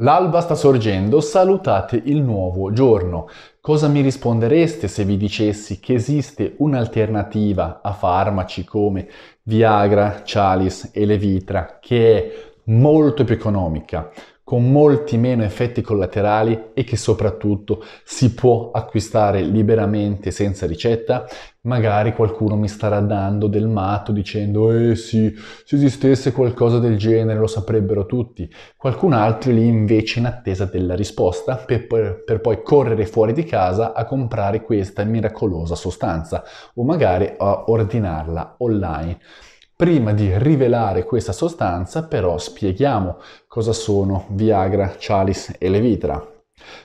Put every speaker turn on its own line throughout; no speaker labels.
L'alba sta sorgendo, salutate il nuovo giorno. Cosa mi rispondereste se vi dicessi che esiste un'alternativa a farmaci come Viagra, Chalice e Levitra che è molto più economica, con molti meno effetti collaterali e che soprattutto si può acquistare liberamente senza ricetta. Magari qualcuno mi starà dando del matto dicendo eh sì, se esistesse qualcosa del genere lo saprebbero tutti. Qualcun altro lì invece in attesa della risposta per, per, per poi correre fuori di casa a comprare questa miracolosa sostanza o magari a ordinarla online. Prima di rivelare questa sostanza però spieghiamo cosa sono Viagra, Chalice e Levitra.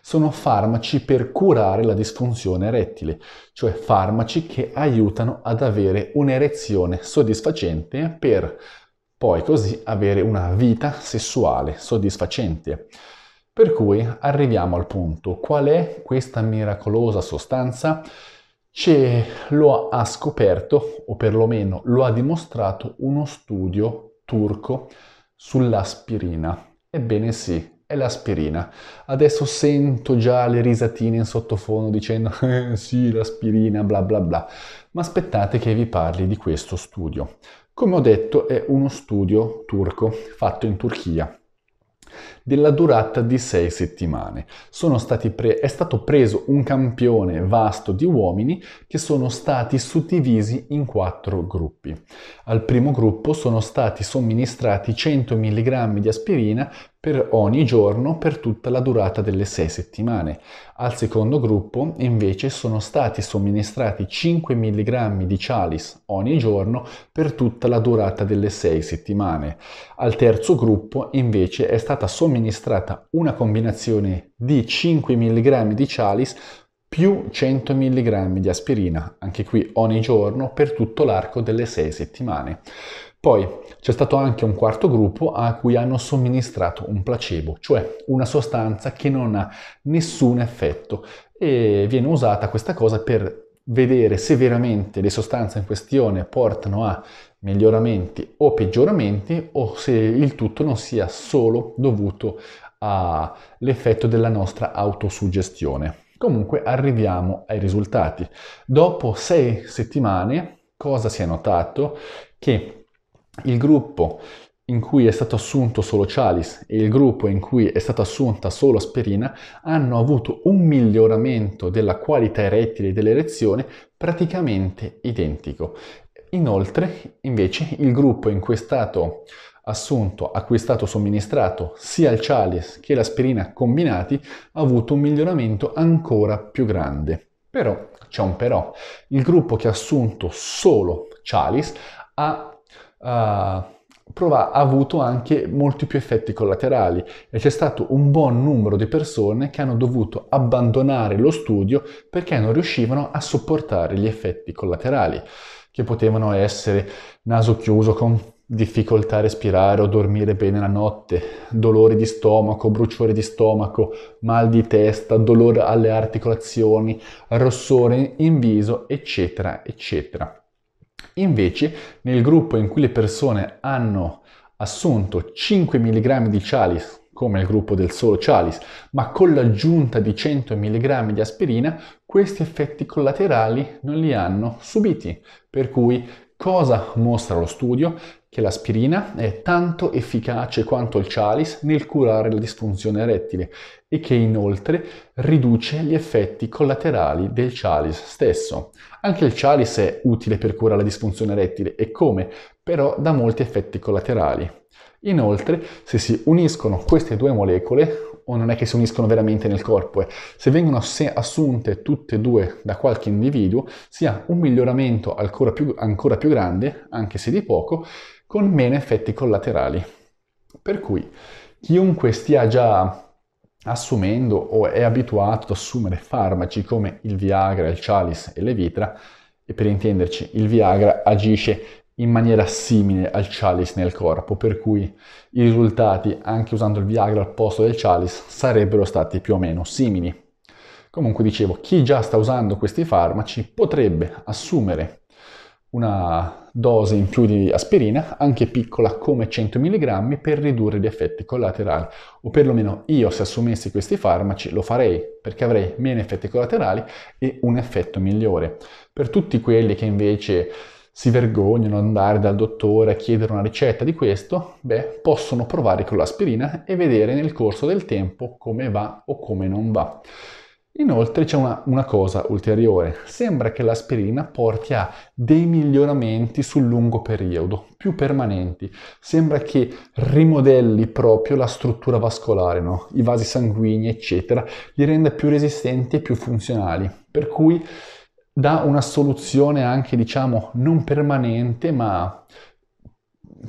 Sono farmaci per curare la disfunzione erettile, cioè farmaci che aiutano ad avere un'erezione soddisfacente per poi così avere una vita sessuale soddisfacente. Per cui arriviamo al punto, qual è questa miracolosa sostanza? ce lo ha scoperto, o perlomeno lo ha dimostrato, uno studio turco sull'aspirina. Ebbene sì, è l'aspirina. Adesso sento già le risatine in sottofondo dicendo eh, sì, l'aspirina, bla bla bla. Ma aspettate che vi parli di questo studio. Come ho detto, è uno studio turco fatto in Turchia della durata di sei settimane. Pre- è stato preso un campione vasto di uomini che sono stati suddivisi in quattro gruppi. Al primo gruppo sono stati somministrati 100 mg di aspirina per ogni giorno per tutta la durata delle sei settimane. Al secondo gruppo invece sono stati somministrati 5 mg di Cialis ogni giorno per tutta la durata delle sei settimane. Al terzo gruppo invece è stata somministrata una combinazione di 5 mg di Cialis più 100 mg di aspirina, anche qui ogni giorno, per tutto l'arco delle 6 settimane. Poi c'è stato anche un quarto gruppo a cui hanno somministrato un placebo, cioè una sostanza che non ha nessun effetto e viene usata questa cosa per vedere se veramente le sostanze in questione portano a miglioramenti o peggioramenti o se il tutto non sia solo dovuto all'effetto della nostra autosuggestione. Comunque arriviamo ai risultati. Dopo sei settimane, cosa si è notato? Che il gruppo in cui è stato assunto solo Chalice e il gruppo in cui è stata assunta solo Asperina hanno avuto un miglioramento della qualità erettile dell'erezione praticamente identico. Inoltre, invece, il gruppo in cui è stato assunto, acquistato, cui somministrato sia il Cialis che l'aspirina combinati, ha avuto un miglioramento ancora più grande. Però c'è un però, il gruppo che ha assunto solo Cialis ha, uh, prova, ha avuto anche molti più effetti collaterali e c'è stato un buon numero di persone che hanno dovuto abbandonare lo studio perché non riuscivano a sopportare gli effetti collaterali che potevano essere naso chiuso con difficoltà a respirare o dormire bene la notte, dolori di stomaco, bruciore di stomaco, mal di testa, dolore alle articolazioni, rossore in viso, eccetera, eccetera. Invece, nel gruppo in cui le persone hanno assunto 5 mg di Chalice, come il gruppo del solo Chalice, ma con l'aggiunta di 100 mg di aspirina, questi effetti collaterali non li hanno subiti. Per cui cosa mostra lo studio? che l'aspirina è tanto efficace quanto il Chalice nel curare la disfunzione erettile e che inoltre riduce gli effetti collaterali del Chalice stesso. Anche il Chalice è utile per curare la disfunzione erettile e come, però dà molti effetti collaterali. Inoltre, se si uniscono queste due molecole, o non è che si uniscono veramente nel corpo, eh. se vengono assunte tutte e due da qualche individuo, si ha un miglioramento ancora più, ancora più grande, anche se di poco, con meno effetti collaterali. Per cui chiunque stia già assumendo o è abituato ad assumere farmaci come il Viagra, il Cialis e l'Evitra, e per intenderci il Viagra agisce in maniera simile al Cialis nel corpo, per cui i risultati anche usando il Viagra al posto del Cialis sarebbero stati più o meno simili. Comunque dicevo, chi già sta usando questi farmaci potrebbe assumere una dose in più di aspirina, anche piccola come 100 mg, per ridurre gli effetti collaterali. O perlomeno io, se assumessi questi farmaci, lo farei perché avrei meno effetti collaterali e un effetto migliore. Per tutti quelli che invece si vergognano ad andare dal dottore a chiedere una ricetta di questo, beh, possono provare con l'aspirina e vedere nel corso del tempo come va o come non va. Inoltre c'è una, una, cosa ulteriore, sembra che l'aspirina porti a dei miglioramenti sul lungo periodo, più permanenti, sembra che rimodelli proprio la struttura vascolare, no? i vasi sanguigni eccetera, li renda più resistenti e più funzionali, per cui dà una soluzione anche diciamo non permanente ma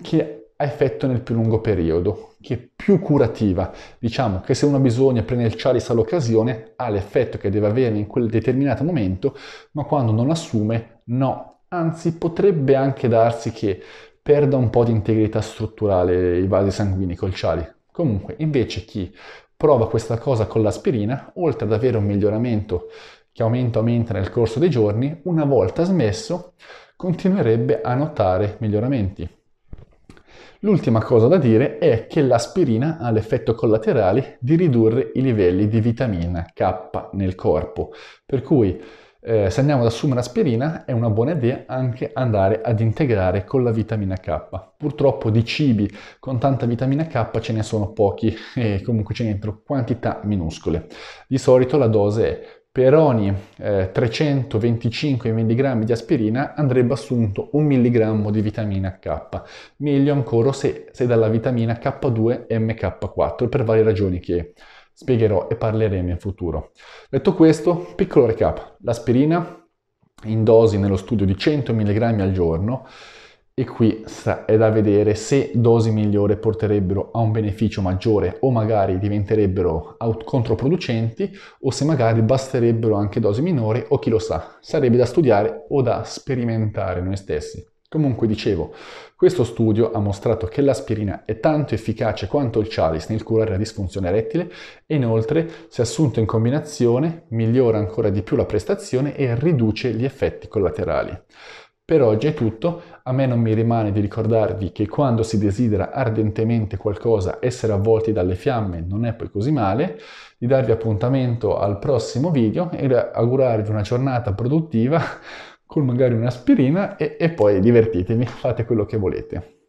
che ha effetto nel più lungo periodo che è più curativa. Diciamo che se uno ha bisogno prende il Cialis all'occasione, ha l'effetto che deve avere in quel determinato momento, ma quando non assume, no. Anzi, potrebbe anche darsi che perda un po' di integrità strutturale i vasi sanguigni col Cialis. Comunque, invece chi prova questa cosa con l'aspirina, oltre ad avere un miglioramento che aumenta aumenta nel corso dei giorni, una volta smesso continuerebbe a notare miglioramenti. L'ultima cosa da dire è che l'aspirina ha l'effetto collaterale di ridurre i livelli di vitamina K nel corpo, per cui eh, se andiamo ad assumere aspirina è una buona idea anche andare ad integrare con la vitamina K. Purtroppo di cibi con tanta vitamina K ce ne sono pochi e comunque ce ne entrano quantità minuscole. Di solito la dose è per ogni eh, 325 mg di aspirina andrebbe assunto 1 mg di vitamina K, meglio ancora se, se dalla vitamina K2 MK4 per varie ragioni che spiegherò e parleremo in futuro. Detto questo, piccolo recap, l'aspirina in dosi nello studio di 100 mg al giorno e qui è da vedere se dosi migliori porterebbero a un beneficio maggiore o magari diventerebbero controproducenti o se magari basterebbero anche dosi minori o chi lo sa, sarebbe da studiare o da sperimentare noi stessi. Comunque dicevo, questo studio ha mostrato che l'aspirina è tanto efficace quanto il Chalice nel curare la disfunzione erettile e inoltre, se assunto in combinazione, migliora ancora di più la prestazione e riduce gli effetti collaterali. Per oggi è tutto, a me non mi rimane di ricordarvi che quando si desidera ardentemente qualcosa, essere avvolti dalle fiamme non è poi così male, di darvi appuntamento al prossimo video e augurarvi una giornata produttiva con magari un'aspirina e, e poi divertitevi, fate quello che volete.